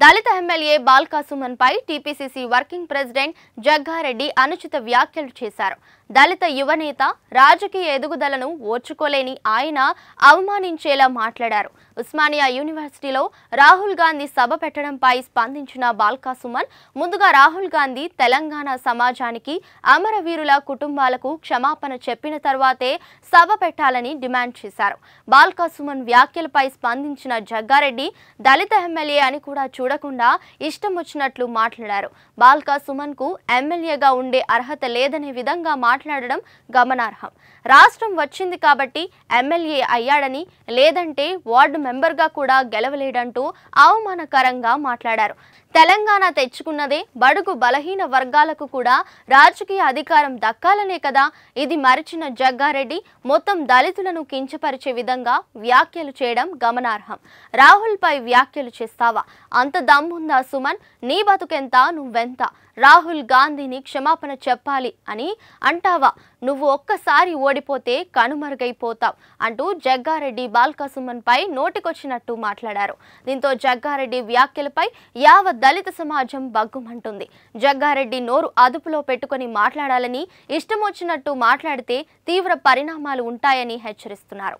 దళిత MLA బాల్కాసుమన్ పై TPCC working president Jaggareddy అనుచిత వ్యాఖ్యలు చేశారు దళిత యువనేత రాజకీయ ఎదుగుదలను ఓర్చుకోలేని ఆయన అవమానించేలా మాట్లాడారు ఉస్మానియా యూనివర్సిటీలో రాహుల్ గాంధీ సభ పెట్టడంపై స్పందించిన బాల్కాసుమన్ ముందుగా రాహుల్ గాంధీ తెలంగాణ సమాజానికి అమరవీరుల కుటుంబాలకు క్షమాపణ చెప్పిన తర్వాతే సభ పెట్టాలని డిమాండ్ చేశారు బాల్కాసుమన్ వ్యాఖ్యలపై స్పందించిన జగ్గారెడ్డి దళిత ఎమ్మెల్యే అని కూడా చూడకుండా ఇష్టం వచ్చినట్లు మాట్లాడారు బాల్కా సుమన్ కు ఎమ్మెల్యేగా ఉండే అర్హత లేదనే విధంగా మాట్లాడడం గమనార్హం రాష్ట్రం వచ్చింది కాబట్టి ఎమ్మెల్యే అయ్యాడని లేదంటే వార్డు మెంబర్గా కూడా గెలవలేడంటూ అవమానకరంగా మాట్లాడారు తెలంగాణ తెచ్చుకున్నదే బడుగు బలహీన వర్గాలకు కూడా రాజకీయ అధికారం దక్కాలనే కదా ఇది మరిచిన జగ్గారెడ్డి మొత్తం దళితులను కించపరిచే విధంగా వ్యాఖ్యలు చేయడం గమనార్హం రాహుల్పై వ్యాఖ్యలు చేస్తావా అంత దమ్ముందా సుమన్ నీ బతుకెంత నువ్వెంత రాహుల్ గాంధీని క్షమాపణ చెప్పాలి అని అంటావా నువ్వు ఒక్కసారి ఓడిపోతే కనుమరుగైపోతావు అంటూ జగ్గారెడ్డి పై నోటికొచ్చినట్టు మాట్లాడారు దీంతో జగ్గారెడ్డి వ్యాఖ్యలపై యావ దళిత సమాజం బగ్గుమంటుంది జగ్గారెడ్డి నోరు అదుపులో పెట్టుకుని మాట్లాడాలని ఇష్టమొచ్చినట్టు మాట్లాడితే తీవ్ర పరిణామాలు ఉంటాయని హెచ్చరిస్తున్నారు